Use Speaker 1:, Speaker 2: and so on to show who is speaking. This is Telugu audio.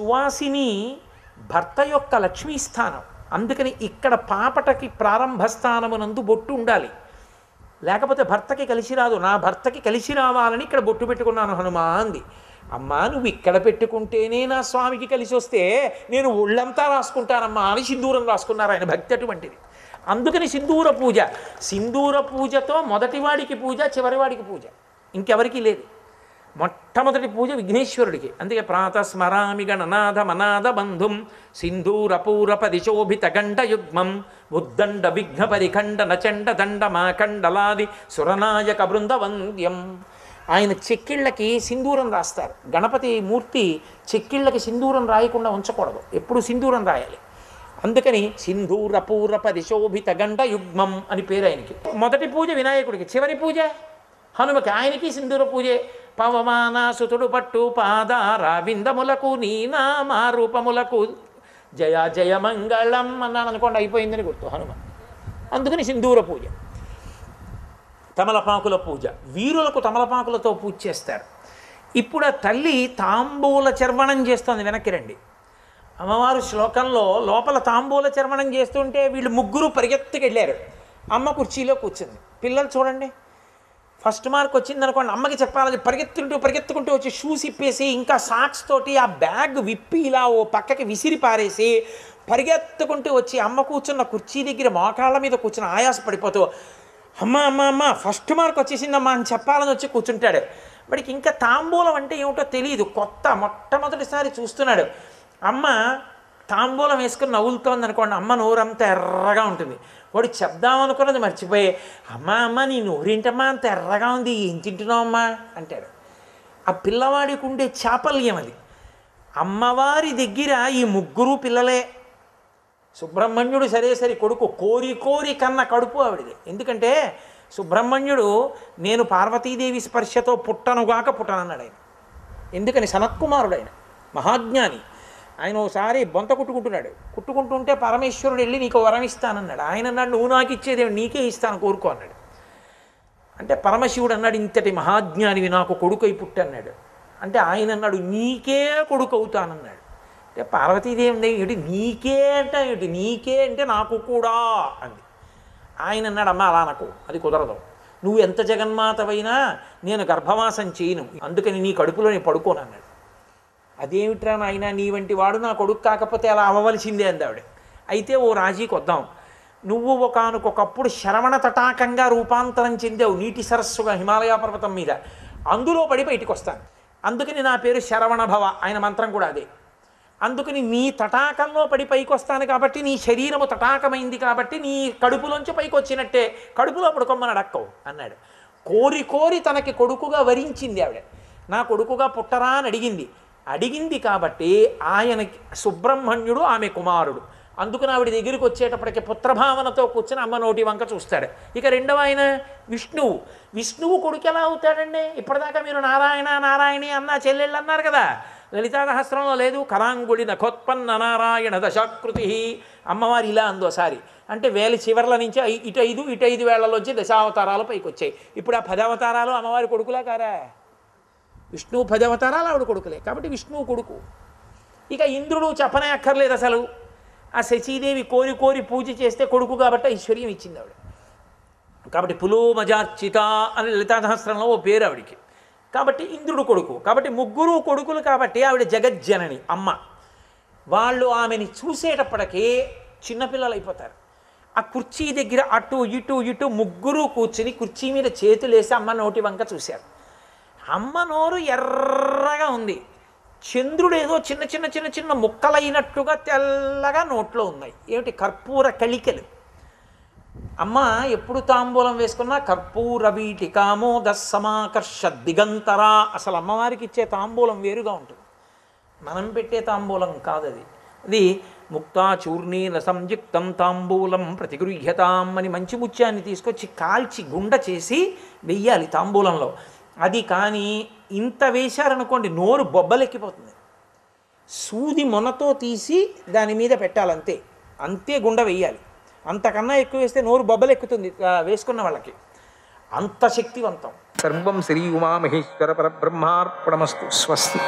Speaker 1: సువాసిని భర్త యొక్క లక్ష్మీస్థానం స్థానం అందుకని ఇక్కడ పాపటకి ప్రారంభ స్థానమునందు బొట్టు ఉండాలి లేకపోతే భర్తకి కలిసి రాదు నా భర్తకి కలిసి రావాలని ఇక్కడ బొట్టు పెట్టుకున్నాను హనుమా అంది అమ్మా నువ్వు ఇక్కడ పెట్టుకుంటేనే నా స్వామికి కలిసి వస్తే నేను ఒళ్ళంతా రాసుకుంటానమ్మా అని సింధూరం రాసుకున్నారు ఆయన భక్తి అటువంటిది అందుకని సింధూర పూజ సింధూర పూజతో మొదటివాడికి పూజ చివరివాడికి పూజ ఇంకెవరికీ లేదు మొట్టమొదటి పూజ విఘ్నేశ్వరుడికి అందుకే ప్రాతస్మరామి గణనాథ మనాథ బంధుం సింధూరపూర పదిశోభిత గండ యుగ్మం ఉద్దండ విఘ్న పరిఖండ నచండ దండ మాకండలాది సురనాయక బృందవంద్యం ఆయన చెక్కిళ్ళకి సింధూరం రాస్తారు గణపతి మూర్తి చెక్కిళ్ళకి సింధూరం రాయకుండా ఉంచకూడదు ఎప్పుడు సింధూరం రాయాలి అందుకని సింధూరపూర పరిశోభిత గండ యుగ్మం అని పేరు ఆయనకి మొదటి పూజ వినాయకుడికి చివరి పూజ హనుమకి ఆయనకి సింధూర పూజే పవమానాసుతుడు పట్టు పాదారావిందములకు నీనామా రూపములకు జయ జయ మంగళం అన్నాను అనుకోండి అయిపోయిందని గుర్తు హనుమ అందుకని సింధూర పూజ తమలపాకుల పూజ వీరులకు తమలపాకులతో పూజ చేస్తారు ఇప్పుడు ఆ తల్లి తాంబూల చర్వణం చేస్తుంది వెనక్కి రండి అమ్మవారు శ్లోకంలో లోపల తాంబూల చర్మణం చేస్తుంటే వీళ్ళు ముగ్గురు పరిగెత్తుకెళ్ళారు అమ్మ కుర్చీలో కూర్చుంది పిల్లలు చూడండి ఫస్ట్ మార్క్ వచ్చింది అనుకోండి అమ్మకి చెప్పాలని పరిగెత్తుకుంటూ పరిగెత్తుకుంటూ వచ్చి షూస్ ఇప్పేసి ఇంకా సాక్స్ తోటి ఆ బ్యాగ్ విప్పి ఇలా ఓ పక్కకి విసిరి పారేసి పరిగెత్తుకుంటూ వచ్చి అమ్మ కూర్చున్న కుర్చీ దగ్గర మోకాళ్ళ మీద కూర్చుని ఆయాస పడిపోతూ అమ్మ అమ్మ అమ్మ ఫస్ట్ మార్క్ వచ్చేసిందమ్మా అని చెప్పాలని వచ్చి కూర్చుంటాడు వాడికి ఇంకా తాంబూలం అంటే ఏమిటో తెలియదు కొత్త మొట్టమొదటిసారి చూస్తున్నాడు అమ్మ తాంబూలం వేసుకుని నవ్వులుతోంది అనుకోండి అమ్మ నోరంతా ఎర్రగా ఉంటుంది వాడు చెప్దామనుకున్నది మర్చిపోయి అమ్మ అమ్మ నీ నోరేంటమ్మా అంత ఎర్రగా ఉంది ఏం తింటున్నావమ్మా అంటాడు ఆ పిల్లవాడికి ఉండే చాపల్యం అది అమ్మవారి దగ్గర ఈ ముగ్గురు పిల్లలే సుబ్రహ్మణ్యుడు సరే సరే కొడుకు కోరి కోరి కన్న కడుపు ఆవిడది ఎందుకంటే సుబ్రహ్మణ్యుడు నేను పార్వతీదేవి స్పర్శతో పుట్టనుగాక పుట్టనన్నాడు ఆయన ఎందుకని సనత్కుమారుడు ఆయన మహాజ్ఞాని ఆయన ఒకసారి బొంత కుట్టుకుంటున్నాడు కుట్టుకుంటుంటే పరమేశ్వరుడు వెళ్ళి నీకు వరం ఇస్తానన్నాడు ఆయన అన్నాడు నువ్వు నాకు ఇచ్చేదే నీకే ఇస్తాను కోరుకో అన్నాడు అంటే పరమశివుడు అన్నాడు ఇంతటి మహాజ్ఞానివి నాకు కొడుకు అయి పుట్టన్నాడు అంటే ఆయన అన్నాడు నీకే కొడుకు అవుతానన్నాడు అంటే పార్వతీదేవి ఏమిటి నీకే అంటే ఏమిటి నీకే అంటే నాకు కూడా అంది ఆయన అన్నాడు అమ్మ అలా నాకు అది కుదరదు నువ్వు ఎంత జగన్మాతవైనా నేను గర్భవాసం చేయను అందుకని నీ కడుపులో నేను పడుకోనన్నాడు అదేమిట్రా నాయన నీ వంటి వాడు నా కొడుకు కాకపోతే అలా అవ్వవలసిందే అందావిడ అయితే ఓ రాజీకి వద్దాం నువ్వు ఒకనకొకప్పుడు శరవణ తటాకంగా రూపాంతరం చెందావు నీటి సరస్సుగా హిమాలయ పర్వతం మీద అందులో పడి బయటికి వస్తాను అందుకని నా పేరు శరవణ భవ ఆయన మంత్రం కూడా అదే అందుకని నీ తటాకంలో పడి పైకి వస్తాను కాబట్టి నీ శరీరము తటాకమైంది కాబట్టి నీ కడుపులోంచి పైకి వచ్చినట్టే కడుపులో పడుకోమని అడక్కవు అన్నాడు కోరి కోరి తనకి కొడుకుగా వరించింది ఆవిడ నా కొడుకుగా పుట్టరా అని అడిగింది అడిగింది కాబట్టి ఆయనకి సుబ్రహ్మణ్యుడు ఆమె కుమారుడు అందుకని ఆవిడ దగ్గరికి వచ్చేటప్పటికి పుత్రభావనతో కూర్చొని అమ్మ నోటి వంక చూస్తాడు ఇక రెండవ ఆయన విష్ణువు విష్ణువు కొడుకు ఎలా అవుతాడండి ఇప్పటిదాకా మీరు నారాయణ నారాయణి అన్న చెల్లెళ్ళు అన్నారు కదా లలితారహస్రంలో లేదు కరాంగుడి నఖోత్పన్న నారాయణ దశాకృతి అమ్మవారు ఇలా అందోసారి అంటే వేల చివర్ల నుంచి ఇటు ఐదు ఇటు ఐదు వేళ్లలోంచి దశావతారాలు పైకి వచ్చాయి ఇప్పుడు ఆ పదవతారాలు అమ్మవారి కొడుకులా కారా విష్ణువు పది అవతారాలు ఆవిడ కొడుకులే కాబట్టి విష్ణువు కొడుకు ఇక ఇంద్రుడు చెప్పనే అక్కర్లేదు అసలు ఆ శచీదేవి కోరి కోరి పూజ చేస్తే కొడుకు కాబట్టి ఐశ్వర్యం ఇచ్చింది ఆవిడ కాబట్టి పులోమజార్చిత అని లలితాసహస్రంలో ఓ పేరు ఆవిడికి కాబట్టి ఇంద్రుడు కొడుకు కాబట్టి ముగ్గురు కొడుకులు కాబట్టి ఆవిడ జగజ్జనని అమ్మ వాళ్ళు ఆమెని చూసేటప్పటికే చిన్నపిల్లలు అయిపోతారు ఆ కుర్చీ దగ్గర అటు ఇటు ఇటు ముగ్గురు కూర్చుని కుర్చీ మీద చేతులేసి అమ్మ నోటి వంక చూశారు అమ్మ నోరు ఎర్రగా ఉంది చంద్రుడు ఏదో చిన్న చిన్న చిన్న చిన్న ముక్కలైనట్టుగా తెల్లగా నోట్లో ఉన్నాయి ఏమిటి కర్పూర కళికలు అమ్మ ఎప్పుడు తాంబూలం వేసుకున్నా కర్పూర వీటికామోద సమాకర్ష దిగంతరా అసలు అమ్మవారికి ఇచ్చే తాంబూలం వేరుగా ఉంటుంది మనం పెట్టే తాంబూలం కాదు అది అది ముక్తాచూర్ణీల సంయుక్తం తాంబూలం ప్రతిగృహ్యతాం అని మంచి ముత్యాన్ని తీసుకొచ్చి కాల్చి గుండ చేసి వెయ్యాలి తాంబూలంలో అది కానీ ఇంత వేశారనుకోండి నోరు బొబ్బలెక్కిపోతుంది సూది మొనతో తీసి దాని మీద పెట్టాలంతే అంతే గుండె వేయాలి అంతకన్నా ఎక్కువ వేస్తే నోరు బొబ్బలెక్కుతుంది వేసుకున్న వాళ్ళకి అంత శక్తివంతం సర్వం శ్రీ ఉమామహేశ్వర పరబ్రహ్మార్పణమస్తు స్వస్తి